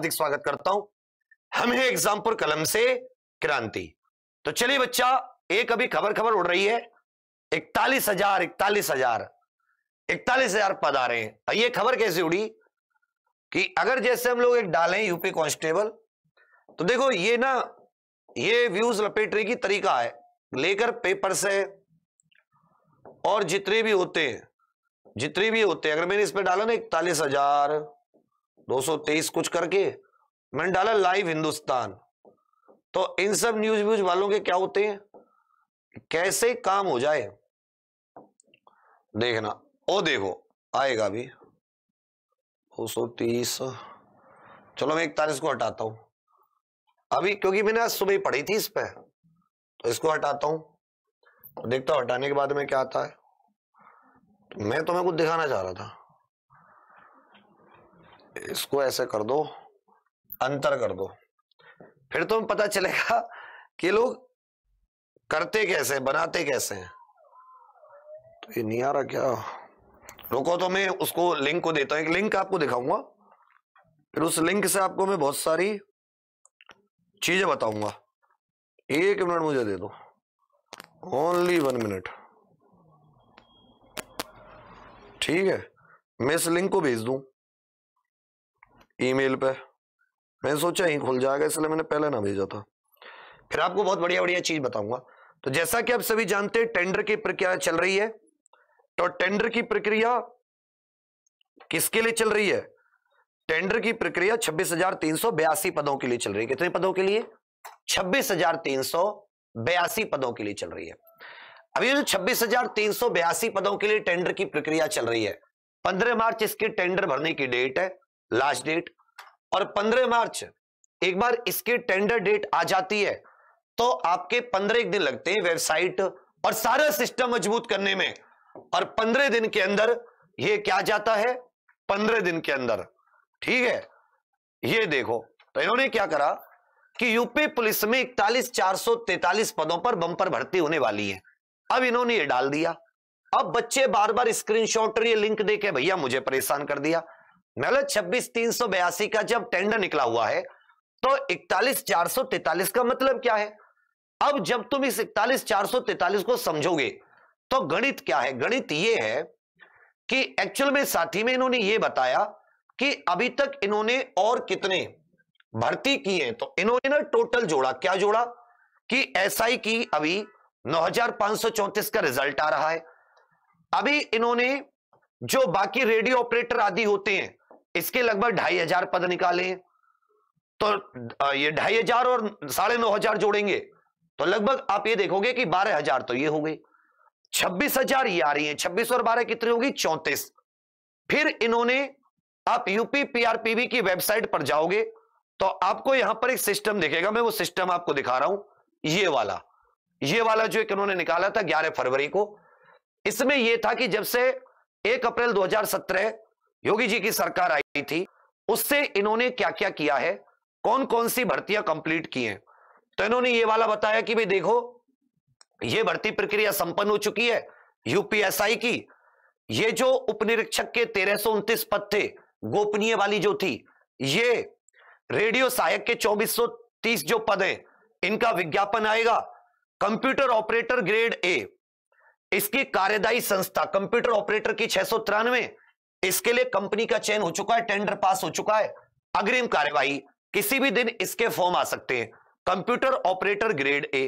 हार्दिक स्वागत करता हूं हम है एग्जामपुर कलम से क्रांति तो चलिए बच्चा एक अभी खबर खबर उड़ रही है इकतालीस हजार इकतालीस हजार इकतालीस हजार पद आ रहे हैं ये खबर कैसे उड़ी कि अगर जैसे हम लोग एक डालें यूपी कांस्टेबल तो देखो ये ना ये व्यूज लपेटने की तरीका है लेकर पेपर से और जितने भी होते हैं जितने भी होते हैं अगर मैंने इस पर डाला ना इकतालीस हजार 223 कुछ करके मैंने डाला लाइव हिंदुस्तान तो इन सब न्यूज व्यूज वालों के क्या होते हैं कैसे काम हो जाए देखना ओ देखो आएगा भी तीस चलो मैं इकतालीस को हटाता हूं अभी क्योंकि मैंने आज सुबह पढ़ी थी इस पर तो इसको हटाता हूं देखता हूं हटाने के बाद में क्या आता है तो मैं तुम्हें कुछ दिखाना चाह रहा था इसको ऐसे कर दो अंतर कर दो फिर तुम तो पता चलेगा कि लोग करते कैसे बनाते कैसे हैं तो ये नहीं आ रहा क्या रुको तो मैं उसको लिंक को देता हूं एक लिंक आपको दिखाऊंगा फिर उस लिंक से आपको मैं बहुत सारी चीजें बताऊंगा एक मिनट मुझे दे दो ओनली वन मिनट ठीक है मैं इस लिंक को भेज दूं ईमेल पे मैंने सोचा ही खुल जाएगा इसलिए मैंने पहले ना भेजा था फिर आपको बहुत बढ़िया बढ़िया चीज बताऊंगा तो जैसा कि आप सभी जानते हैं टेंडर की प्रक्रिया चल रही है तो टेंडर की प्रक्रिया किसके लिए चल रही है टेंडर की प्रक्रिया छब्बीस हजार तीन सौ बयासी पदों के लिए चल रही है कितने पदों के लिए छब्बीस हजार तीन सौ बयासी पदों के लिए चल रही है अभी जो छब्बीस हजार तीन सौ बयासी पदों के लिए टेंडर की प्रक्रिया चल रही है पंद्रह मार्च इसके टेंडर भरने की डेट है लास्ट डेट और 15 मार्च एक बार इसकी टेंडर डेट आ जाती है तो आपके पंद्रह एक दिन लगते हैं वेबसाइट और सारा सिस्टम मजबूत करने में और पंद्रह दिन के अंदर ये क्या जाता है पंद्रह दिन के अंदर ठीक है ये देखो तो इन्होंने क्या करा कि यूपी पुलिस में इकतालीस चार सौ तैतालीस पदों पर बंपर भर्ती होने वाली है अब इन्होंने ये डाल दिया अब बच्चे बार बार स्क्रीनशॉट और ये लिंक देके भैया मुझे परेशान कर दिया मतलब छब्बीस तीन सौ बयासी का जब टेंडर निकला हुआ है तो इकतालीस चार सौ तैतालीस का मतलब क्या है अब जब तुम इस इकतालीस चार सौ तैतालीस को समझोगे तो गणित क्या है गणित ये है कि एक्चुअल में साथी में इन्होंने ये बताया कि अभी तक इन्होंने और कितने भर्ती किए तो इन्होंने ना टोटल जोड़ा क्या जोड़ा कि एसआई की अभी 9534 का रिजल्ट आ रहा है अभी इन्होंने जो बाकी रेडियो ऑपरेटर आदि होते हैं इसके लगभग ढाई हजार पद निकाले तो ये ढाई हजार और साढ़े नौ हजार जोड़ेंगे तो लगभग आप ये देखोगे कि बारह हजार तो ये हो गए छब्बीस हजार ये आ रही है छब्बीस और बारह कितनी होगी चौंतीस फिर इन्होंने आप यूपी पीआरपीबी की वेबसाइट पर जाओगे तो आपको यहां पर एक सिस्टम दिखेगा मैं वो सिस्टम आपको दिखा रहा हूं ये वाला ये वाला जो एक इन्होंने निकाला था ग्यारह फरवरी को इसमें यह था कि जब से एक अप्रैल 2017 योगी जी की सरकार आई थी उससे इन्होंने क्या क्या किया है कौन कौन सी भर्तियां कंप्लीट की हैं तो इन्होंने ये वाला बताया कि भाई देखो ये भर्ती प्रक्रिया संपन्न हो चुकी है यूपीएसआई की ये जो उपनिरीक्षक के तेरह पद थे गोपनीय वाली जो थी ये रेडियो सहायक के 2430 जो पद हैं इनका विज्ञापन आएगा कंप्यूटर ऑपरेटर ग्रेड ए इसकी कार्यदायी संस्था कंप्यूटर ऑपरेटर की छह सौ तिरानवे इसके लिए कंपनी का चयन हो चुका है टेंडर पास हो चुका है अग्रिम कार्यवाही किसी भी दिन इसके फॉर्म आ सकते हैं कंप्यूटर ऑपरेटर ग्रेड ए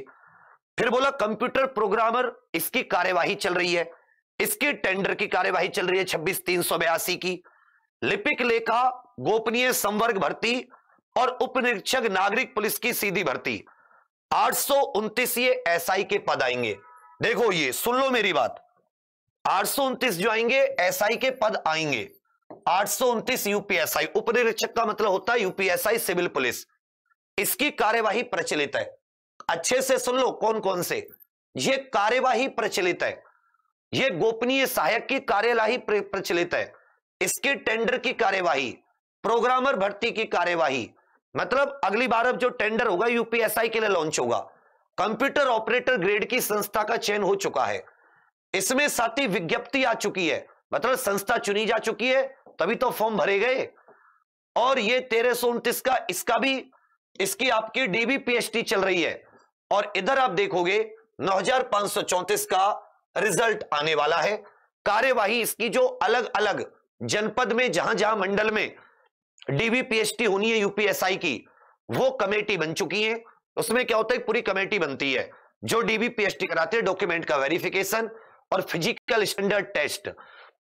फिर बोला कंप्यूटर प्रोग्रामर इसकी कार्यवाही चल रही है इसके टेंडर की कार्यवाही चल रही है छब्बीस तीन सौ बयासी की लिपिक लेखा गोपनीय संवर्ग भर्ती और उपनिरीक्षक नागरिक पुलिस की सीधी भर्ती आठ सौ उनतीस ये आई के पद आएंगे देखो ये सुन लो मेरी बात आठ सौ जो आएंगे एसआई के पद आएंगे आठ सौ यूपीएसआई उपनिरीक्षक का मतलब होता है यूपीएसआई सिविल पुलिस इसकी कार्यवाही प्रचलित है अच्छे से सुन लो कौन कौन से ये कार्यवाही प्रचलित है ये गोपनीय सहायक की कार्यवाही प्रचलित है इसके टेंडर की कार्यवाही प्रोग्रामर भर्ती की कार्यवाही मतलब अगली बार अब जो टेंडर होगा यूपीएसआई के लिए लॉन्च होगा कंप्यूटर ऑपरेटर ग्रेड की संस्था का चयन हो चुका है इसमें साथी विज्ञप्ति आ चुकी है मतलब संस्था चुनी जा चुकी है तभी तो फॉर्म भरे गए और ये तेरह सौ उनतीस का इसका भी इसकी आपकी डीबी पीएचडी चल रही है और इधर आप देखोगे नौ हजार पांच सौ का रिजल्ट आने वाला है कार्यवाही इसकी जो अलग अलग जनपद में जहां जहां मंडल में डीबी पीएचडी होनी है यूपीएसआई की वो कमेटी बन चुकी है उसमें क्या होता है पूरी कमेटी बनती है जो डीबी पीएचडी कराते हैं डॉक्यूमेंट का वेरिफिकेशन और फिजिकल स्टैंडर्ड टेस्ट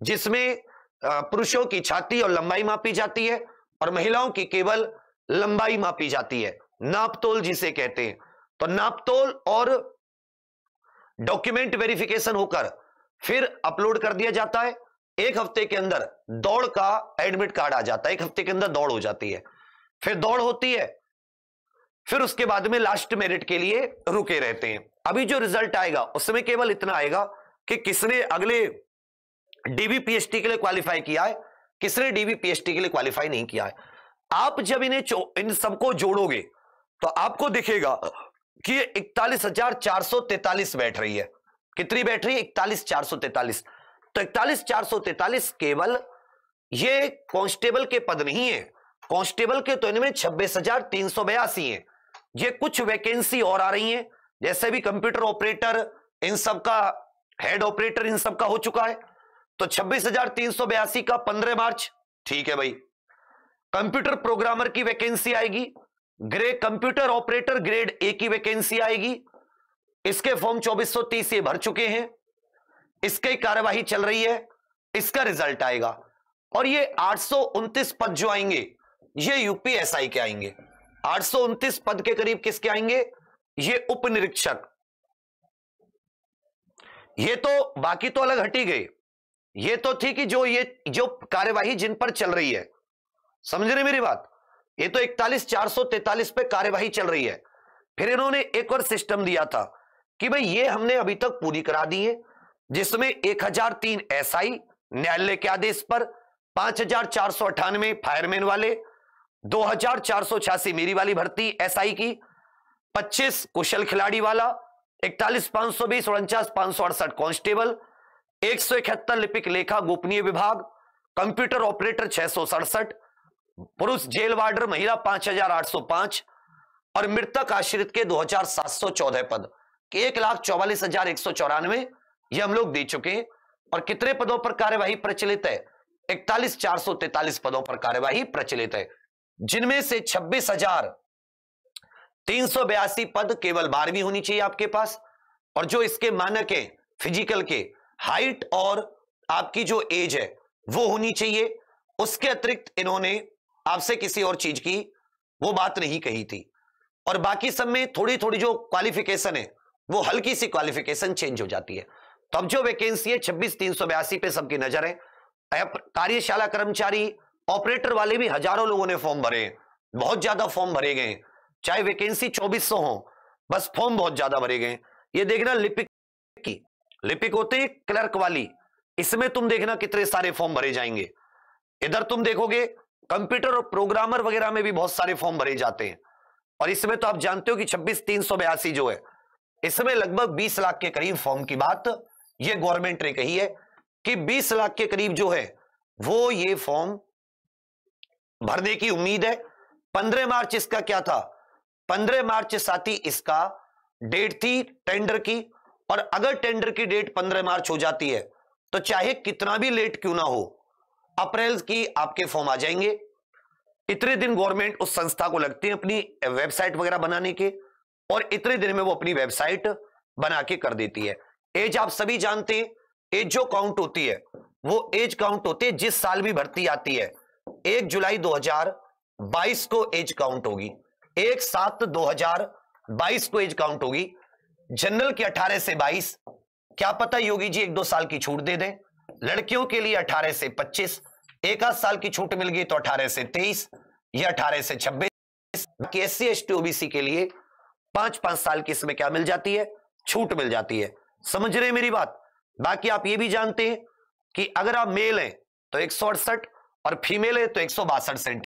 जिसमें पुरुषों की छाती और लंबाई मापी जाती है और महिलाओं की केवल लंबाई मापी जाती है नापतोल जिसे कहते हैं तो नापतोल और डॉक्यूमेंट वेरिफिकेशन होकर फिर अपलोड कर दिया जाता है एक हफ्ते के अंदर दौड़ का एडमिट कार्ड आ जाता है एक हफ्ते के अंदर दौड़ हो जाती है फिर दौड़ होती है फिर उसके बाद में लास्ट मेरिट के लिए रुके रहते हैं अभी जो रिजल्ट आएगा उसमें केवल इतना आएगा कि किसने अगले डीबीपीएसटी के लिए क्वालिफाई किया है किसने डीबीपीएसटी के लिए क्वालिफाई नहीं किया है आप जब इन्हें इन सबको जोड़ोगे तो आपको दिखेगा कि इकतालीस हजार चार सौ तैतालीस बैठ रही है कितनी बैठ रही है इकतालीस चार सौ तैतालीस तो इकतालीस चार सौ तैतालीस केवल ये कांस्टेबल के पद नहीं है कांस्टेबल के तो इनमें छब्बीस हजार तीन सौ बयासी है ये कुछ वैकेंसी और आ रही है जैसे भी कंप्यूटर ऑपरेटर इन सबका हेड ऑपरेटर इन सब का हो चुका है तो छब्बीस हजार तीन सौ बयासी का पंद्रह मार्च ठीक है भाई कंप्यूटर प्रोग्रामर की वैकेंसी आएगी ग्रे कंप्यूटर ऑपरेटर ग्रेड ए की वैकेंसी आएगी इसके फॉर्म 2430 ये भर चुके हैं इसकी कार्यवाही चल रही है इसका रिजल्ट आएगा और ये आठ पद जो आएंगे ये यूपीएसआई के आएंगे आठ पद के करीब किसके आएंगे ये उप निरीक्षक ये तो बाकी तो अलग हटी गई ये तो थी कि जो ये जो कार्यवाही जिन पर चल रही है समझ रहे मेरी बात ये तो इकतालीस चार सौ तैतालीस पे कार्यवाही चल रही है फिर इन्होंने एक और सिस्टम दिया था कि भाई ये हमने अभी तक पूरी करा दी है जिसमें एक हजार तीन एस आई न्यायालय के आदेश पर पांच हजार चार सौ अठानवे फायरमैन वाले दो हजार चार सौ छियासी मेरी वाली भर्ती एस आई की पच्चीस कुशल खिलाड़ी वाला इकतालीस पांच सौ बीस उनचास पांच सौ अड़सठ कॉन्स्टेबल एक सौ इकहत्तर लिपिक लेखा गोपनीय विभाग कंप्यूटर ऑपरेटर छह सौ सड़सठ पुरुष जेल वार्डर महिला पांच हजार आठ सौ पांच और मृतक आश्रित के दो हजार सात सौ चौदह पद एक लाख चौवालीस हजार एक सौ चौरानवे ये हम लोग दे चुके हैं और कितने पदों पर कार्यवाही प्रचलित है इकतालीस चार सौ तैतालीस पदों पर कार्यवाही प्रचलित है जिनमें से छब्बीस हजार तीन पद केवल बारहवीं होनी चाहिए आपके पास और जो इसके मानक है फिजिकल के हाइट और आपकी जो एज है वो होनी चाहिए उसके अतिरिक्त इन्होंने आपसे किसी और चीज की वो बात नहीं कही थी और बाकी सब में थोड़ी थोड़ी जो क्वालिफिकेशन है वो हल्की सी क्वालिफिकेशन चेंज हो जाती है तो अब जो वैकेंसी है छब्बीस तीन सौ बयासी पे सबकी नजर है कार्यशाला कर्मचारी ऑपरेटर वाले भी हजारों लोगों ने फॉर्म भरे हैं बहुत ज्यादा फॉर्म भरे गए हैं चाहे वैकेंसी 2400 हो बस फॉर्म बहुत ज्यादा भरे गए ये देखना लिपिक की लिपिक होती क्लर्क वाली इसमें तुम देखना कितने सारे फॉर्म भरे जाएंगे इधर तुम देखोगे कंप्यूटर और प्रोग्रामर वगैरह में भी बहुत सारे फॉर्म भरे जाते हैं और इसमें तो आप जानते हो कि छब्बीस तीन सौ बयासी जो है इसमें लगभग बीस लाख के करीब फॉर्म की बात यह गवर्नमेंट ने कही है कि बीस लाख के करीब जो है वो ये फॉर्म भरने की उम्मीद है पंद्रह मार्च इसका क्या था पंद्रह मार्च साथी इसका डेट थी टेंडर की और अगर टेंडर की डेट पंद्रह मार्च हो जाती है तो चाहे कितना भी लेट क्यों ना हो अप्रैल की आपके फॉर्म आ जाएंगे इतने दिन गवर्नमेंट उस संस्था को लगती है अपनी वेबसाइट वगैरह बनाने के और इतने दिन में वो अपनी वेबसाइट बना के कर देती है एज आप सभी जानते हैं एज जो काउंट होती है वो एज काउंट होती है जिस साल भी भर्ती आती है एक जुलाई 2022 को एज काउंट होगी एक सात दो हजार बाईस को एज काउंट होगी जनरल की अठारह से बाईस क्या पता योगी जी एक दो साल की छूट दे दें लड़कियों के लिए अठारह से पच्चीस एक आध साल की छूट मिल गई तो अठारह से तेईस या अठारह से छब्बीस बाकी S C S T OBC के लिए पांच पांच साल की इसमें क्या मिल जाती है छूट मिल जाती है समझ रहे मेरी बात बाकी आप ये भी जानते हैं कि अगर आप मेल हैं तो एक और फीमेल है तो एक सेंट